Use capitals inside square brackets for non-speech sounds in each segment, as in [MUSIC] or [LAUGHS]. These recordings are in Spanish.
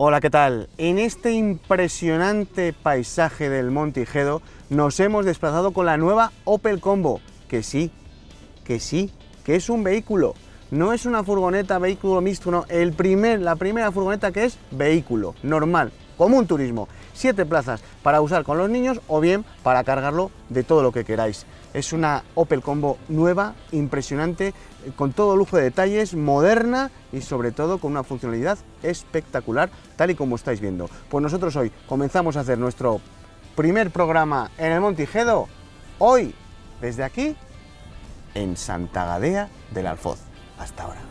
Hola, ¿qué tal? En este impresionante paisaje del Monte nos hemos desplazado con la nueva Opel Combo, que sí, que sí, que es un vehículo. No es una furgoneta, vehículo mixto, no, el primer, la primera furgoneta que es vehículo, normal, como un turismo. Siete plazas para usar con los niños o bien para cargarlo de todo lo que queráis. Es una Opel Combo nueva, impresionante, con todo lujo de detalles, moderna y sobre todo con una funcionalidad espectacular, tal y como estáis viendo. Pues nosotros hoy comenzamos a hacer nuestro primer programa en el Montijedo, hoy, desde aquí, en Santa Gadea del Alfoz. Hasta ahora.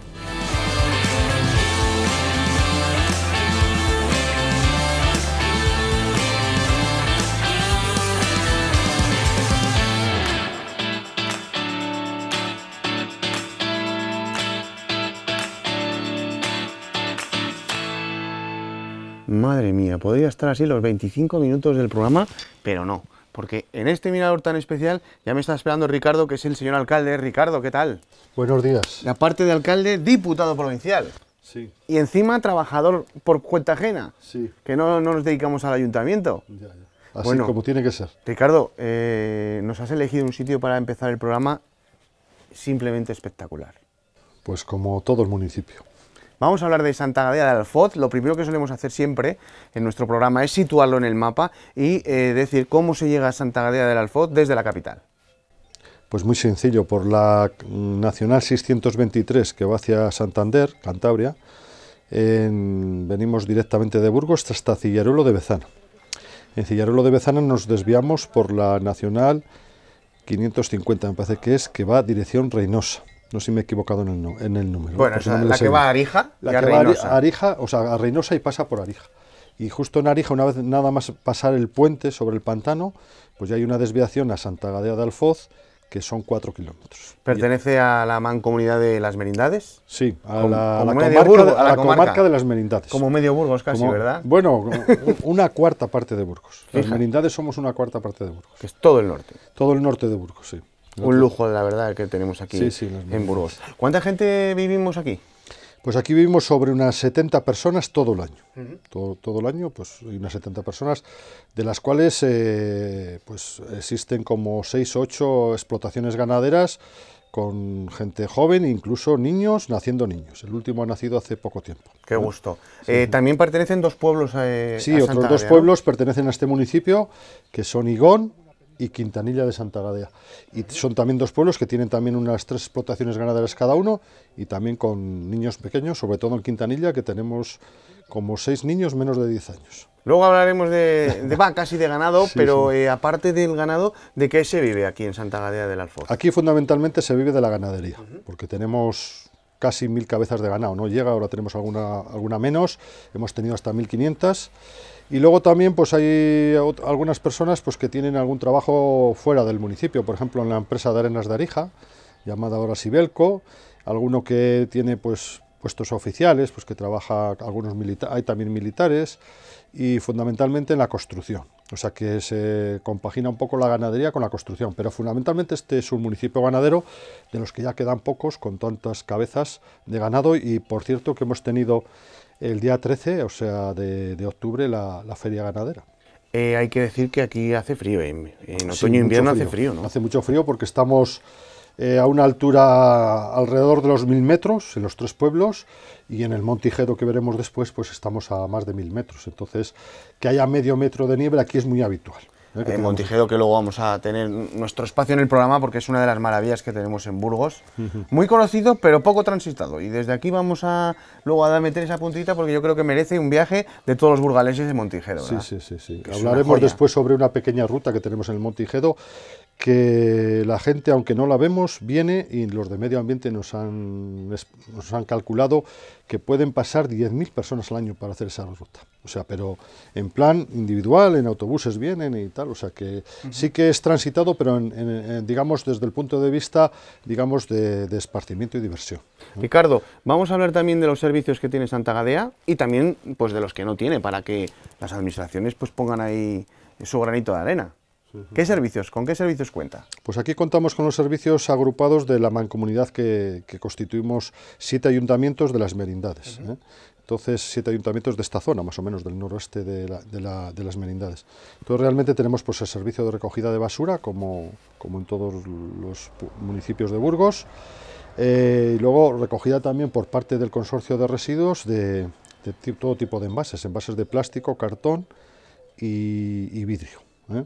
Madre mía, podría estar así los 25 minutos del programa, pero no, porque en este mirador tan especial ya me está esperando Ricardo, que es el señor alcalde. Ricardo, ¿qué tal? Buenos días. la aparte de alcalde, diputado provincial. Sí. Y encima trabajador por cuenta ajena. Sí. Que no, nos dedicamos al ayuntamiento. Ya, ya. Así como tiene que ser. Ricardo, eh, nos has elegido un sitio para empezar el programa simplemente espectacular. Pues como todo el municipio. Vamos a hablar de Santa Gadea de Alfoz. Lo primero que solemos hacer siempre en nuestro programa es situarlo en el mapa y eh, decir cómo se llega a Santa Gadea del Alfoz desde la capital. Pues muy sencillo, por la Nacional 623 que va hacia Santander, Cantabria, venimos directamente de Burgos hasta Cillaruelo de Bezana. En Cillaruelo de Bezana nos desviamos por la Nacional 550, me parece que es, que va dirección Reynosa. No sé si me he equivocado en el, número. Bueno, la que va a Arija. La a que Reynosa. va a o sea, a y pasa por Arija. Y justo en Arija, una vez nada más pasar el puente sobre el pantano, pues ya hay una desviación a Santa Gadea de Alfoz, que son cuatro kilómetros. ¿Pertenece a la mancomunidad de las Merindades? Sí, a, la, comarca, de las Merindades. Como medio Burgos casi, ¿verdad? Bueno, una cuarta parte de Burgos. Las Merindades somos una cuarta parte de Burgos. Que es todo el norte. Todo el norte de Burgos, sí. Un lujo, la verdad, que tenemos aquí en Burgos. ¿Cuánta gente vivimos aquí? Pues aquí vivimos sobre unas 70 personas todo el año. todo, el año, pues unas 70 personas, de las cuales eh, pues existen como 6 o 8 explotaciones ganaderas con gente joven, incluso niños, naciendo niños. El último ha nacido hace poco tiempo. Qué gusto. Eh, también pertenecen dos pueblos eh, a, Sí, otros dos pueblos pertenecen a este municipio, que son Igón y Quintanilla de Santa Gadea. Y son también dos pueblos que tienen también unas tres explotaciones ganaderas cada uno y también con niños pequeños, sobre todo en Quintanilla, que tenemos como seis niños menos de 10 años. Luego hablaremos de, de [LAUGHS] vacas y de ganado, pero eh, aparte del ganado, ¿de qué se vive aquí en Santa Gadea del Alfoz? Aquí fundamentalmente se vive de la ganadería, porque tenemos casi mil cabezas de ganado, no llega, ahora tenemos alguna, alguna menos, hemos tenido hasta 1500 y luego también pues hay algunas personas pues que tienen algún trabajo fuera del municipio, por ejemplo en la empresa de arenas de Arija, llamada ahora Sibelco, alguno que tiene pues puestos oficiales, pues que trabaja algunos militares, hay también militares y fundamentalmente en la construcción. O sea que se compagina un poco la ganadería con la construcción, pero fundamentalmente este es un municipio ganadero de los que ya quedan pocos con tantas cabezas de ganado y por cierto que hemos tenido el día 13, o sea, de, octubre, la, feria ganadera. Eh, hay que decir que aquí hace frío, en, otoño e invierno hace frío, ¿no? Hace mucho frío porque estamos eh, a una altura alrededor de los mil metros en los tres pueblos y en el Montijedo que veremos después, pues estamos a más de mil metros. Entonces, que haya medio metro de nieve aquí es muy habitual en ¿eh? Montijedo, que luego vamos a tener nuestro espacio en el programa porque es una de las maravillas que tenemos en Burgos. [LAUGHS] Muy conocido, pero poco transitado. Y desde aquí vamos a luego a meter esa puntita porque yo creo que merece un viaje de todos los burgaleses de Montijedo. Sí, sí, sí. sí. Hablaremos después sobre una pequeña ruta que tenemos en el Montijedo que la gente, aunque no la vemos, viene y los de medio ambiente nos han, calculado que pueden pasar 10.000 personas al año para hacer esa ruta. O sea, pero en plan individual, en autobuses vienen y tal. O sea, que sí que es transitado, pero digamos desde el punto de vista, digamos, de, esparcimiento y diversión. Ricardo, vamos a hablar también de los servicios que tiene Santa Gadea y también pues, de los que no tiene, para que las administraciones pues, pongan ahí su granito de arena. ¿Qué servicios? ¿Con qué servicios cuenta? Pues aquí contamos con los servicios agrupados de la mancomunidad que, constituimos siete ayuntamientos de las merindades. ¿eh? Entonces, siete ayuntamientos de esta zona, más o menos, del noroeste de, las merindades. Entonces, realmente tenemos pues, el servicio de recogida de basura, como, como en todos los municipios de Burgos. Eh, y luego, recogida también por parte del consorcio de residuos de, todo tipo de envases, envases de plástico, cartón y, vidrio. ¿eh?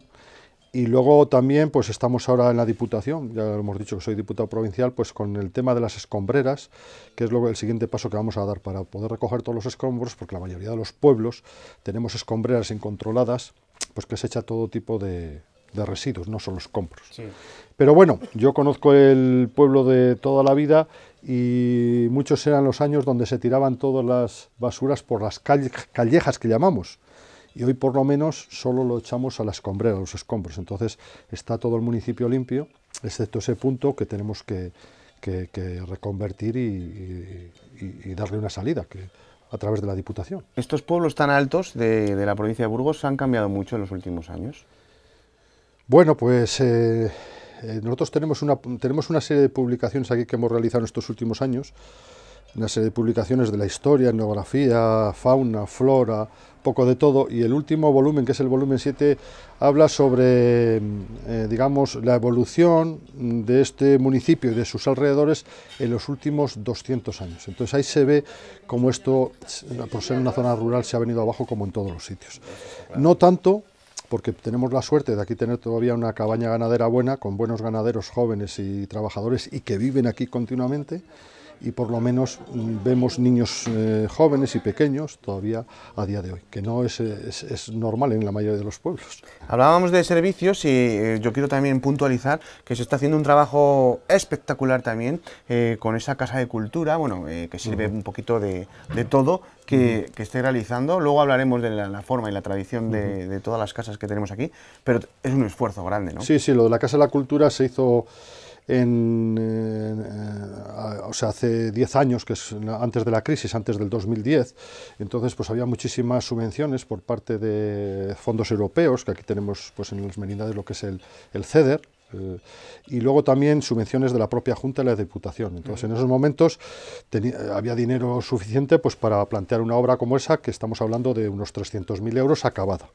Y luego también, pues estamos ahora en la Diputación, ya hemos dicho que soy diputado provincial, pues con el tema de las escombreras, que es luego el siguiente paso que vamos a dar para poder recoger todos los escombros, porque la mayoría de los pueblos tenemos escombreras incontroladas, pues que se echa todo tipo de, residuos, no solo escombros. Pero bueno, yo conozco el pueblo de toda la vida y muchos eran los años donde se tiraban todas las basuras por las callejas que llamamos y hoy por lo menos solo lo echamos a la escombrera, a los escombros. Entonces está todo el municipio limpio, excepto ese punto que tenemos que, reconvertir y, darle una salida. Que, a través de la Diputación. ¿Estos pueblos tan altos de, la provincia de Burgos han cambiado mucho en los últimos años? Bueno, pues eh, eh, nosotros tenemos una, tenemos una serie de publicaciones aquí que hemos realizado en estos últimos años una serie de publicaciones de la historia, etnografía, fauna, flora, poco de todo, y el último volumen, que es el volumen 7, habla sobre, mm, eh, digamos, la evolución de este municipio y de sus alrededores en los últimos 200 años. Entonces ahí se ve cómo esto, eh, por ser una zona rural, se ha venido abajo como en todos los sitios. No tanto porque tenemos la suerte de aquí tener todavía una cabaña ganadera buena, con buenos ganaderos jóvenes y trabajadores y que viven aquí continuamente, y por lo menos mm, vemos niños eh, jóvenes y pequeños todavía a día de hoy, que no es, normal en la mayoría de los pueblos. Hablábamos de servicios y eh, yo quiero también puntualizar que se está haciendo un trabajo espectacular también eh, con esa casa de cultura, bueno, que sirve un poquito de, todo, que, esté realizando. Luego hablaremos de la, forma y la tradición de, de todas las casas que tenemos aquí, pero es un esfuerzo grande, ¿no? Sí, sí, lo de la Casa de la Cultura se hizo eh, o sea, hace 10 años, que es antes de la crisis, antes del 2010, entonces pues había muchísimas subvenciones por parte de fondos europeos, que aquí tenemos pues en las merindades lo que es el, CEDER, eh, y luego también subvenciones de la propia Junta y la Diputación. Entonces, en esos momentos eh, había dinero suficiente pues, para plantear una obra como esa, que estamos hablando de unos 300.000 euros acabada.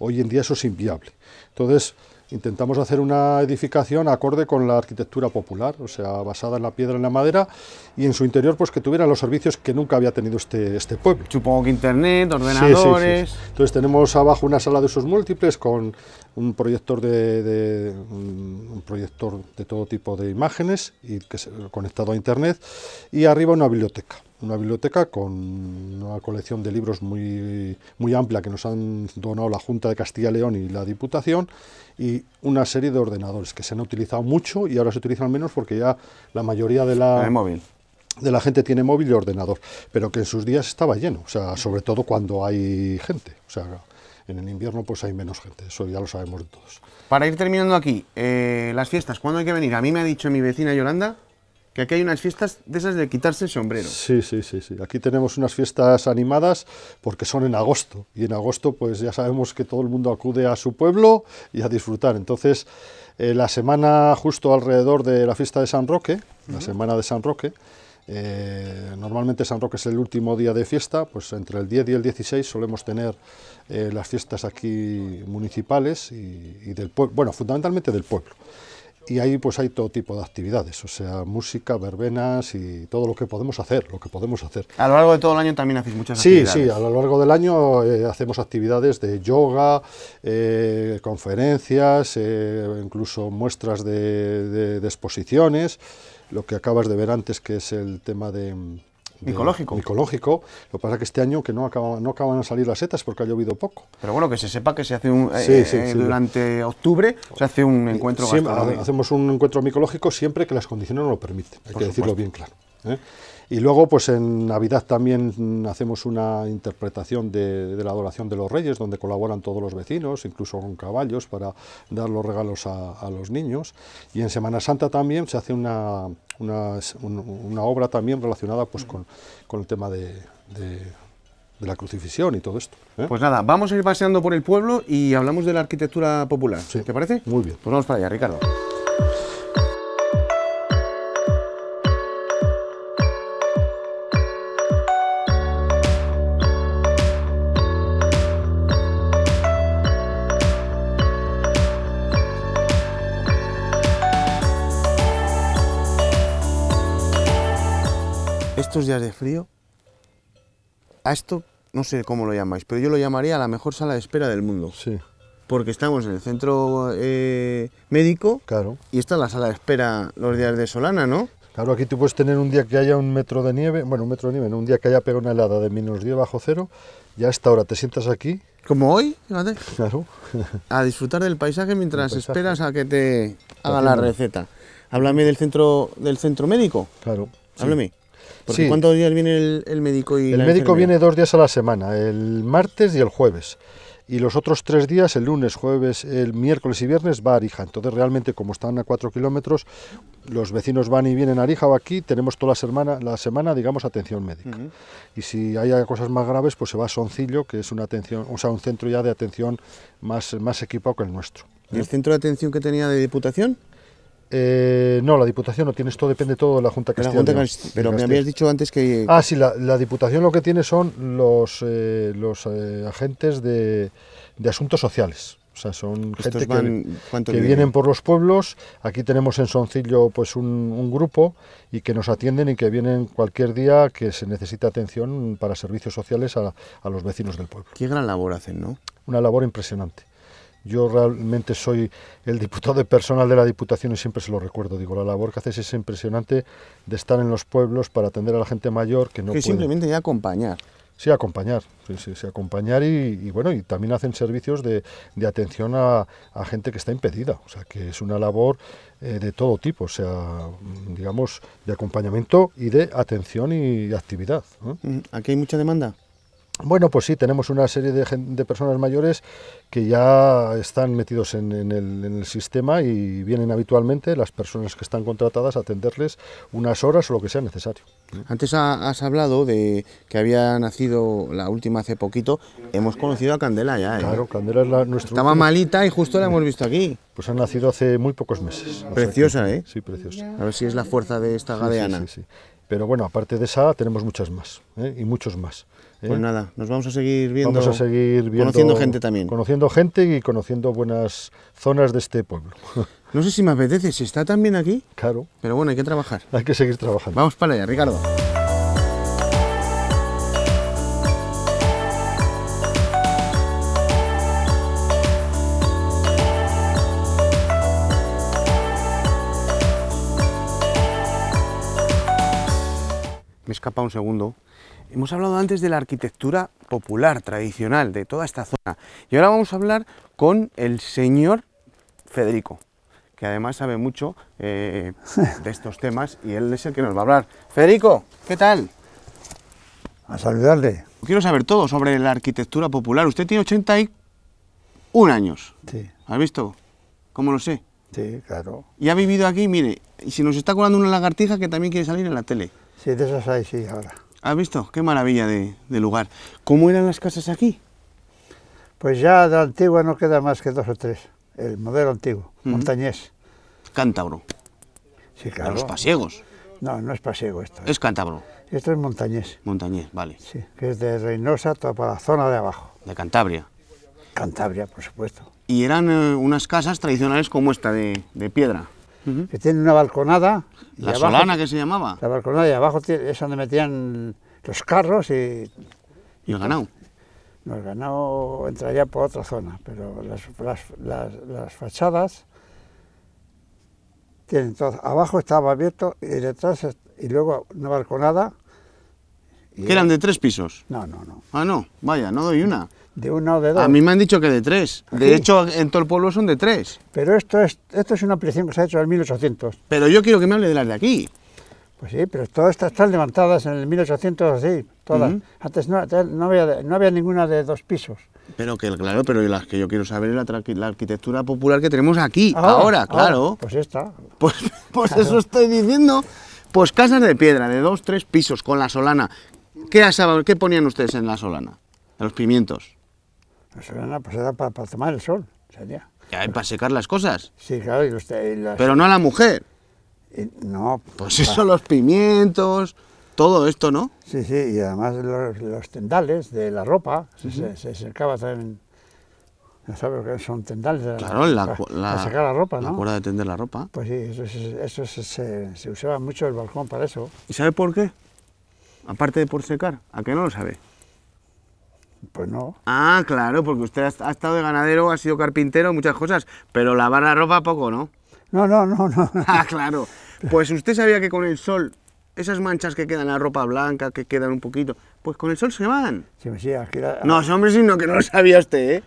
Hoy en día eso es inviable. Entonces, intentamos hacer una edificación acorde con la arquitectura popular, o sea, basada en la piedra y la madera, y en su interior pues que tuviera los servicios que nunca había tenido este, este pueblo. Supongo que internet, ordenadores... Entonces tenemos abajo una sala de usos múltiples con un proyector de, de un proyector de todo tipo de imágenes y que se, conectado a internet, y arriba una biblioteca una biblioteca con una colección de libros muy, muy amplia que nos han donado la Junta de Castilla y León y la Diputación y una serie de ordenadores que se han utilizado mucho y ahora se utilizan menos porque ya la mayoría de la... de la gente tiene móvil y ordenador, pero que en sus días estaba lleno, o sea, sobre todo cuando hay gente, o sea, en el invierno pues hay menos gente, eso ya lo sabemos todos. Para ir terminando aquí, eh, las fiestas, ¿cuándo hay que venir? A mí me ha dicho mi vecina Yolanda que aquí hay unas fiestas de esas de quitarse el sombrero. Sí, sí, sí, sí. Aquí tenemos unas fiestas animadas porque son en agosto y en agosto pues ya sabemos que todo el mundo acude a su pueblo y a disfrutar. Entonces, eh, la semana justo alrededor de la fiesta de San Roque, la semana de San Roque, eh, normalmente San Roque es el último día de fiesta, pues entre el 10 y el 16 solemos tener eh, las fiestas aquí municipales y, y del pueblo, bueno, fundamentalmente del pueblo y ahí pues hay todo tipo de actividades, o sea, música, verbenas y todo lo que podemos hacer, lo que podemos hacer. A lo largo de todo el año también hacéis muchas actividades. Sí, sí, a lo largo del año eh, hacemos actividades de yoga, eh, conferencias, eh, incluso muestras de exposiciones, lo que acabas de ver antes que es el tema de micológico. micológico. Lo que pasa es que este año que no acaban, no acaban de salir las setas porque ha llovido poco. Pero bueno, que se sepa que se hace un, eh, eh, durante octubre se hace un encuentro Hacemos un encuentro micológico siempre que las condiciones nos lo permiten, hay que decirlo bien claro. ¿eh? Y luego, pues en Navidad también hacemos una interpretación de, la adoración de los reyes, donde colaboran todos los vecinos, incluso con caballos, para dar los regalos a, los niños. Y en Semana Santa también se hace una, una, obra también relacionada pues, con, el tema de, la crucifixión y todo esto. ¿eh? Pues nada, vamos a ir paseando por el pueblo y hablamos de la arquitectura popular. ¿Te parece? Muy bien. Pues vamos para allá, Ricardo. días de frío, a esto no sé cómo lo llamáis, pero yo lo llamaría la mejor sala de espera del mundo. Sí. Porque estamos en el centro eh, médico claro. y es la sala de espera los días de Solana, ¿no? Claro, aquí tú puedes tener un día que haya un metro de nieve, bueno, un metro de nieve, no, un día que haya pegado una helada de menos 10 bajo cero, ya a esta hora te sientas aquí. Como hoy, fíjate. Claro. a disfrutar del paisaje mientras esperas a que te haga la receta. Háblame del centro, del centro médico. Claro. Háblame. ¿Cuántos días viene el, médico? Y el médico viene dos días a la semana, el martes y el jueves. Y los otros tres días, el lunes, jueves, el miércoles y viernes, va a Arija. Entonces, realmente, como están a cuatro kilómetros, los vecinos van y vienen a Arija o aquí, tenemos toda la semana, la semana digamos, atención médica. Y si hay cosas más graves, pues se va a Soncillo, que es una atención, o sea, un centro ya de atención más, más equipado que el nuestro. ¿Y el centro de atención que tenía de Diputación? Eh, no, la Diputación no tiene, esto depende todo de la Junta Castellana. pero me habías dicho antes que... Ah, sí, la, Diputación lo que tiene son los, eh, los eh, agentes de, de, asuntos sociales. O sea, son que, vienen por los pueblos. Aquí tenemos en Soncillo pues un, grupo y que nos atienden y que vienen cualquier día que se necesita atención para servicios sociales a, a los vecinos del pueblo. Qué gran labor hacen, ¿no? Una labor impresionante. Yo realmente soy el diputado de personal de la Diputación y siempre se lo recuerdo. Digo, la labor que haces es impresionante de estar en los pueblos para atender a la gente mayor que no que simplemente ya acompañar. Sí, acompañar, sí, sí, sí acompañar y, bueno, y también hacen servicios de, atención a, gente que está impedida, o sea, que es una labor eh, de todo tipo, o sea, digamos, de acompañamiento y de atención y actividad. Mm, ¿Aquí hay mucha demanda? Bueno, pues sí, tenemos una serie de, personas mayores que ya están metidos en, el, sistema y vienen habitualmente las personas que están contratadas a atenderles unas horas o lo que sea necesario. Antes has hablado de que había nacido la última hace poquito. Hemos conocido a Candela ya. ¿eh? Claro, Candela es la, nuestra. Estaba malita y justo la hemos visto aquí. Pues ha nacido hace muy pocos meses. Preciosa, ¿eh? Sí, preciosa. A ver si es la fuerza de esta gadeana. Sí, sí, Pero bueno, aparte de esa, tenemos muchas más ¿eh? y muchos más. ¿eh? Pues nada, nos vamos a seguir viendo. Vamos a seguir viendo. Conociendo gente también. Conociendo gente y conociendo buenas zonas de este pueblo. [LAUGHS] No sé si me apetece, si está también aquí. Claro. Pero bueno, hay que trabajar. Hay que seguir trabajando. Vamos para allá, Ricardo. Me escapa un segundo. Hemos hablado antes de la arquitectura popular, tradicional, de toda esta zona. Y ahora vamos a hablar con el señor Federico, que además sabe mucho eh, de estos temas y él es el que nos va a hablar. Federico, ¿qué tal? A saludarle. Quiero saber todo sobre la arquitectura popular. Usted tiene 81 años. Sí. ¿Has visto? ¿Cómo lo sé? Sí, claro. Y ha vivido aquí, mire, y si nos está colando una lagartija que también quiere salir en la tele. Sí, de esas hay, sí, ahora. ¿Has visto? Qué maravilla de, lugar. ¿Cómo eran las casas aquí? Pues ya de antigua no queda más que dos o tres. El modelo antiguo, montañés. Cántabro. Sí, claro. los pasiegos. No, no es pasiego esto. Eh. Es cántabro. Esto es montañés. Montañés, vale. Sí, que es de Reynosa, toda para la zona de abajo. De Cantabria. Cantabria, por supuesto. Y eran eh, unas casas tradicionales como esta, de piedra que tiene una balconada. La solana que se llamaba. La balconada y abajo es donde metían los carros y... Y el ganado. No, el ganado entraría por otra zona, pero las, fachadas tienen todo. Abajo estaba abierto y detrás y luego una balconada. ¿Que eran de tres pisos? No, no, no. Ah, no, vaya, no doy una. De una o de dos. A mí me han dicho que de tres. De hecho, en todo el pueblo son de tres. Pero esto es, esto es una aplicación que se ha hecho en el 1800. Pero yo quiero que me hable de las de aquí. Pues sí, pero todas estas están levantadas en el 1800, sí, todas. Antes no, había, ninguna de dos pisos. Pero que, claro, pero las que yo quiero saber es la, arquitectura popular que tenemos aquí, ah, ahora, ah, claro. Pues esta. Pues, [LAUGHS] pues eso estoy diciendo. Pues casas de piedra, de dos, tres pisos, con la solana. ¿Qué, qué ponían ustedes en la solana? Los pimientos. La era pues pasada para, para tomar el sol. Sería. Ya, para secar las cosas. Sí, claro. Pero no a la mujer. no. Pues eso, los pimientos, todo esto, ¿no? Sí, sí, y además los, tendales de la ropa se, se, secaba también. No sabes que son tendales claro, la, la, la ropa, ¿no? La cuerda de tender la ropa. Pues sí, eso, eso, se, se usaba mucho el balcón para eso. ¿Y sabe por qué? Aparte de por secar, ¿a qué no lo sabe? Pues no. Ah, claro, porque usted ha, estado de ganadero, ha sido carpintero, muchas cosas, pero lavar la ropa poco, ¿no? No, no, no, no. [LAUGHS] Ah, claro. Pues usted sabía que con el sol, esas manchas que quedan en la ropa blanca, que quedan un poquito, pues con el sol se van. Sí, sí, No, hombre, sino que no lo sabía usted, ¿eh?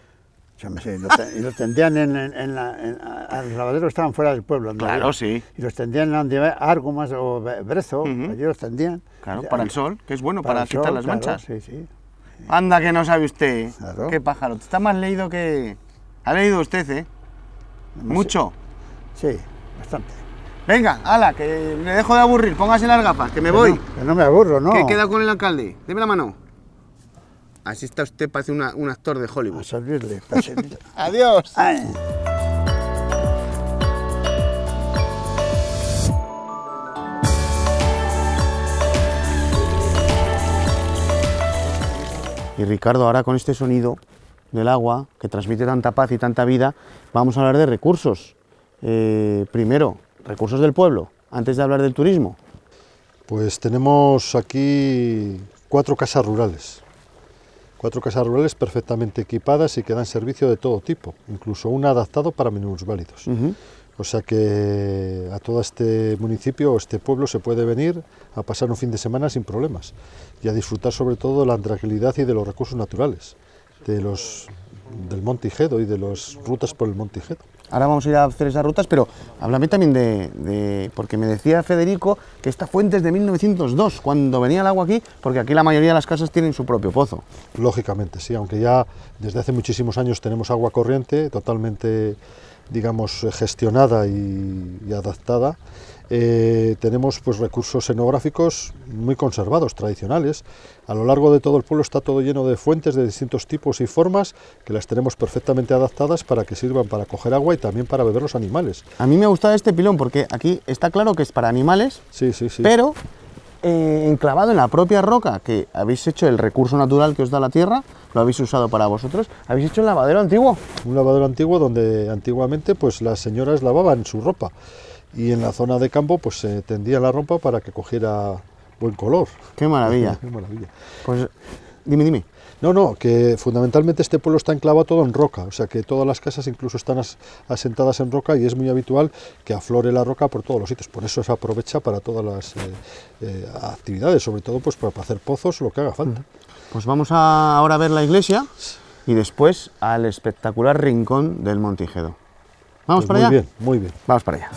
Sí. me sé, y los tendían en, la, lavaderos estaban fuera del pueblo. Claro, sí. Y los tendían en más o Brezo, allí los tendían. Claro, para el sol, que es bueno para, quitar las manchas. Sí, sí. Anda, que no sabe usted. Qué pájaro. Está más leído que... Ha leído usted, ¿eh? Mucho. Sí, bastante. Venga, ala, que me dejo de aburrir. Póngase las gafas, que me voy. que no me aburro, ¿no? Que queda con el alcalde. Deme la mano. Así está usted, parece un actor de Hollywood. A servirle, [LAUGHS] Adiós. Y Ricardo, ahora con este sonido del agua que transmite tanta paz y tanta vida, vamos a hablar de recursos. Eh, primero, recursos del pueblo, antes de hablar del turismo. Pues tenemos aquí cuatro casas rurales, cuatro casas rurales perfectamente equipadas y que dan servicio de todo tipo, incluso una adaptado para menús válidos. O sea que a todo este municipio o este pueblo se puede venir a pasar un fin de semana sin problemas y a disfrutar sobre todo de la tranquilidad y de los recursos naturales, de los, del Monte y de las rutas por el Monte Ahora vamos a ir a hacer esas rutas, pero háblame también de, de, Porque me decía Federico que esta fuente es de 1902, cuando venía el agua aquí, porque aquí la mayoría de las casas tienen su propio pozo. Lógicamente, sí, aunque ya desde hace muchísimos años tenemos agua corriente totalmente digamos, eh, gestionada y, adaptada, eh, tenemos pues recursos escenográficos muy conservados, tradicionales. A lo largo de todo el pueblo está todo lleno de fuentes de distintos tipos y formas que las tenemos perfectamente adaptadas para que sirvan para coger agua y también para beber los animales. A mí me ha gustado este pilón porque aquí está claro que es para animales, sí, sí, sí. pero eh, enclavado en la propia roca, que habéis hecho el recurso natural que os da la tierra, lo habéis usado para vosotros, habéis hecho un lavadero antiguo. Un lavadero antiguo donde antiguamente pues las señoras lavaban su ropa y en la zona de campo pues se tendía la ropa para que cogiera buen color. Qué maravilla. [LAUGHS] Qué maravilla. Pues dime, dime. No, no, que fundamentalmente este pueblo está enclavado todo en roca, o sea que todas las casas incluso están asentadas en roca y es muy habitual que aflore la roca por todos los sitios, por eso se aprovecha para todas las eh, eh, actividades, sobre todo pues para hacer pozos, lo que haga falta. Pues vamos a ahora a ver la iglesia y después al espectacular rincón del Montijedo. ¿Vamos pues para allá? Muy bien, muy bien. Vamos para allá.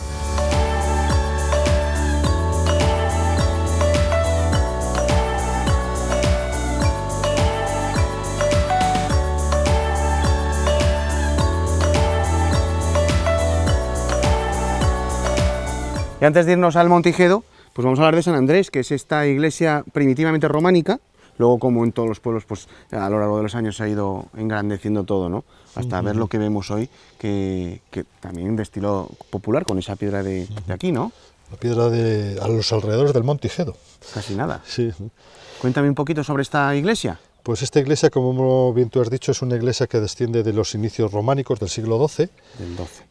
Y antes de irnos al Montijedo, pues vamos a hablar de San Andrés, que es esta iglesia primitivamente románica, luego como en todos los pueblos, pues a lo largo de los años se ha ido engrandeciendo todo, ¿no? Hasta ver lo que vemos hoy, que, también de estilo popular, con esa piedra de, aquí, ¿no? La piedra de a los alrededores del Montijedo. Casi nada. Sí. Cuéntame un poquito sobre esta iglesia. Pues esta iglesia, como bien tú has dicho, es una iglesia que desciende de los inicios románicos del siglo XII,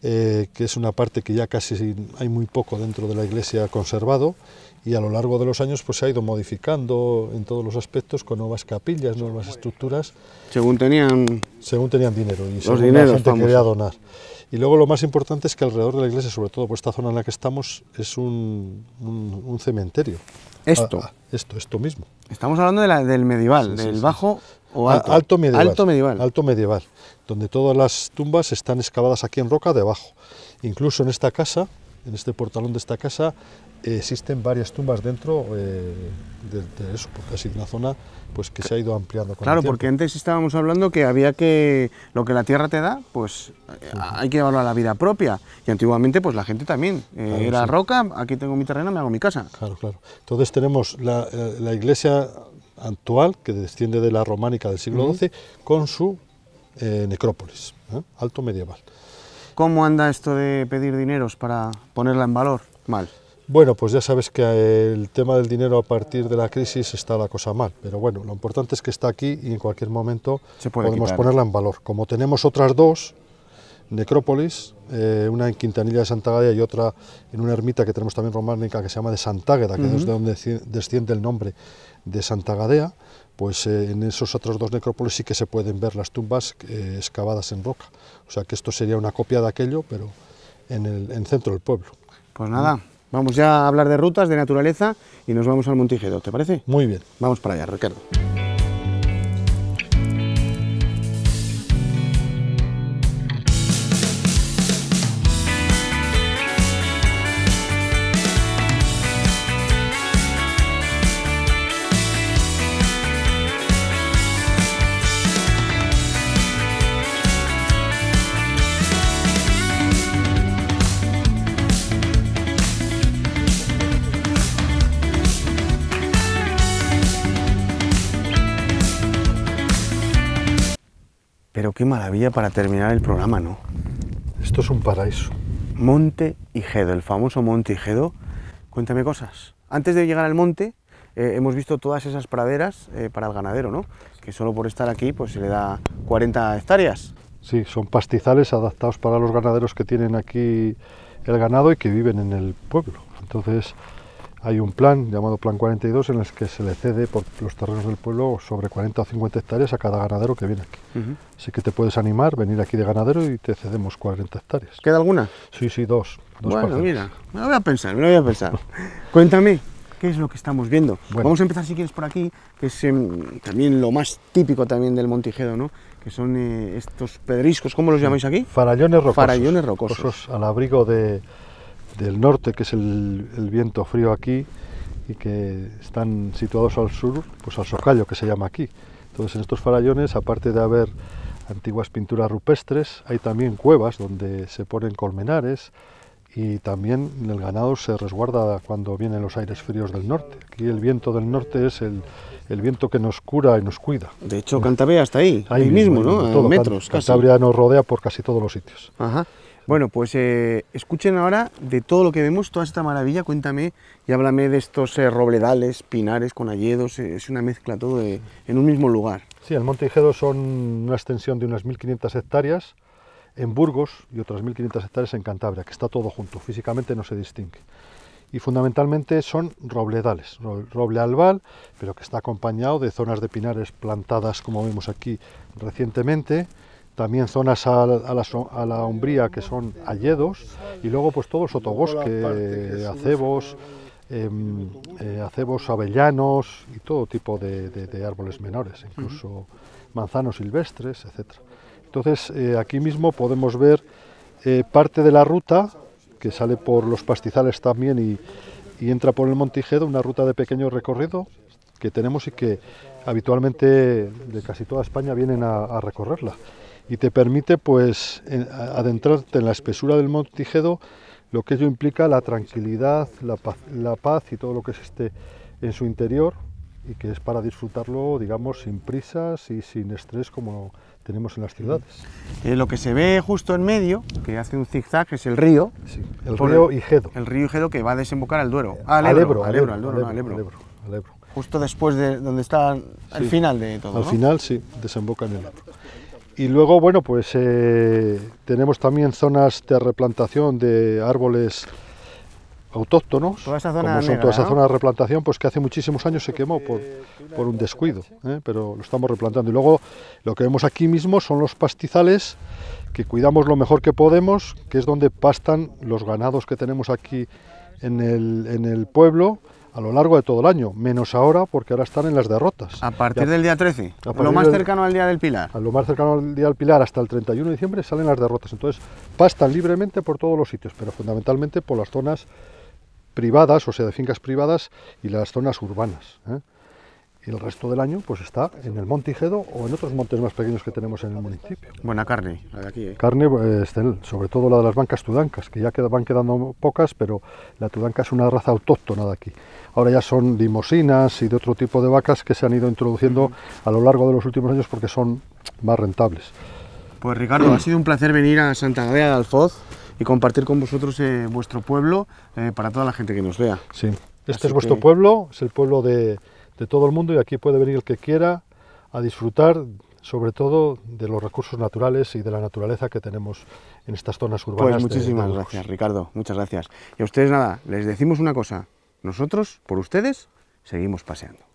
eh, que es una parte que ya casi hay muy poco dentro de la iglesia conservado y a lo largo de los años pues se ha ido modificando en todos los aspectos con nuevas capillas, nuevas estructuras. Según tenían según tenían dinero y según la quería donar. Y luego lo más importante es que alrededor de la iglesia, sobre todo por esta zona en la que estamos, es un, cementerio. ¿Esto? Ah, ah, esto, esto mismo. Estamos hablando del medieval, del bajo o alto. Ah, alto medieval, alto medieval. Alto medieval, donde todas las tumbas están excavadas aquí en roca debajo. Incluso en esta casa, en este portalón de esta casa eh, existen varias tumbas dentro eh, de, eso, porque ha sido una zona pues, que se ha ido ampliando. Con claro, porque antes estábamos hablando que había que, lo que la tierra te da, pues hay que llevarlo a la vida propia, y antiguamente pues la gente también, eh, era roca, aquí tengo mi terreno, me hago mi casa. Claro, claro. Entonces tenemos la, iglesia actual, que desciende de la románica del siglo XII, con su necrópolis, alto medieval. ¿Cómo anda esto de pedir dineros para ponerla en valor? Mal. Bueno, pues ya sabes que el tema del dinero a partir de la crisis está la cosa mal, pero bueno, lo importante es que está aquí y en cualquier momento podemos ponerla en valor. Como tenemos otras dos, necrópolis, eh, una en Quintanilla de Santa Gadea y otra en una ermita que tenemos también románica que se llama de Santagadea, que es de donde desciende el nombre de Santa Gadea, pues eh, en esos otros dos necrópolis sí que se pueden ver las tumbas eh, excavadas en roca. O sea que esto sería una copia de aquello, pero en el centro del pueblo. Pues nada, vamos ya a hablar de rutas, de naturaleza y nos vamos al Montijedo, ¿te parece? Muy bien. Vamos para allá, Ricardo. maravilla para terminar el programa, ¿no? Esto es un paraíso. Monte Igedo, el famoso Monte Igedo. Cuéntame cosas. Antes de llegar al monte, eh, hemos visto todas esas praderas eh, para el ganadero, ¿no? Que solo por estar aquí pues se le da 40 hectáreas. Sí, son pastizales adaptados para los ganaderos que tienen aquí el ganado y que viven en el pueblo. Entonces, hay un plan llamado Plan 42 en el que se le cede por los terrenos del pueblo sobre 40 o 50 hectáreas a cada ganadero que viene aquí. Así que te puedes animar, venir aquí de ganadero y te cedemos 40 hectáreas. ¿Queda alguna? Sí, sí, dos. bueno, mira, me lo voy a pensar, me lo voy a pensar. [LAUGHS] Cuéntame, ¿qué es lo que estamos viendo? Vamos a empezar, si quieres, por aquí, que es em, también lo más típico también del Montijedo, ¿no? Que son eh, estos pedriscos, ¿cómo los llamáis aquí? Farallones rocosos. Farallones rocosos. rocosos al abrigo de del norte, que es el, viento frío aquí, y que están situados al sur, pues al socallo que se llama aquí. Entonces en estos farallones, aparte de haber antiguas pinturas rupestres, hay también cuevas donde se ponen colmenares y también el ganado se resguarda cuando vienen los aires fríos del norte. Aquí el viento del norte es el, viento que nos cura y nos cuida. De hecho, Cantabria está ahí, ahí, mismo, ¿no? A metros. Cantabria nos rodea por casi todos los sitios. Ajá. Bueno, pues eh, escuchen ahora de todo lo que vemos, toda esta maravilla, cuéntame y háblame de estos eh, robledales, pinares con hayedos, eh, es una mezcla todo en un mismo lugar. Sí, el Monte Ijedo son una extensión de unas 1.500 hectáreas en Burgos y otras 1.500 hectáreas en Cantabria, que está todo junto, físicamente no se distingue. Y fundamentalmente son robledales, roble albal, pero que está acompañado de zonas de pinares plantadas, como vemos aquí recientemente, también zonas a, la, umbría que son alledos y luego pues todo sotobosque, acebos, em, eh, acebos avellanos y todo tipo de, árboles menores, incluso manzanos silvestres, etc. Entonces eh, aquí mismo podemos ver eh, parte de la ruta que sale por los pastizales también y, entra por el Montijedo, una ruta de pequeño recorrido que tenemos y que habitualmente de casi toda España vienen a recorrerla y te permite pues adentrarte en la espesura del monte lo que ello implica la tranquilidad, la paz, y todo lo que es este en su interior y que es para disfrutarlo, digamos, sin prisas y sin estrés como tenemos en las ciudades. Eh, lo que se ve justo en medio, que hace un zigzag, es el río. Sí, el río Ijedo. El río Ijedo que va a desembocar al Duero. al, Ebro, al, Ebro, Justo después de donde está el final de todo. Al final, sí, desemboca en el Ebro. Y luego, bueno, pues eh, tenemos también zonas de replantación de árboles autóctonos, esa como son zona de replantación, pues que hace muchísimos años se quemó por, un descuido, ¿eh? pero lo estamos replantando. Y luego lo que vemos aquí mismo son los pastizales que cuidamos lo mejor que podemos, que es donde pastan los ganados que tenemos aquí en el, en el pueblo a lo largo de todo el año, menos ahora porque ahora están en las derrotas. ¿A partir del día 13? ¿Lo más cercano al día del Pilar? A lo más cercano al día del Pilar, hasta el 31 de diciembre, salen las derrotas. Entonces, pastan libremente por todos los sitios, pero fundamentalmente por las zonas privadas, o sea, de fincas privadas y las zonas urbanas. ¿eh? y el resto del año pues está en el Monte o en otros montes más pequeños que tenemos en el municipio. Buena carne, la de aquí. Eh. Carne, eh, sobre todo la de las bancas tudancas, que ya van quedando pocas, pero la tudanca es una raza autóctona de aquí. Ahora ya son limosinas y de otro tipo de vacas que se han ido introduciendo a lo largo de los últimos años porque son más rentables. Pues Ricardo, ha sido un placer venir a Santa andrea de Alfoz y compartir con vosotros eh, vuestro pueblo para toda la gente que nos vea. Sí, este es vuestro pueblo, es el pueblo de, de todo el mundo y aquí puede venir el que quiera a disfrutar sobre todo de los recursos naturales y de la naturaleza que tenemos en estas zonas urbanas. Pues muchísimas gracias, Ricardo, muchas gracias. Y a ustedes nada, les decimos una cosa, nosotros, por ustedes, seguimos paseando.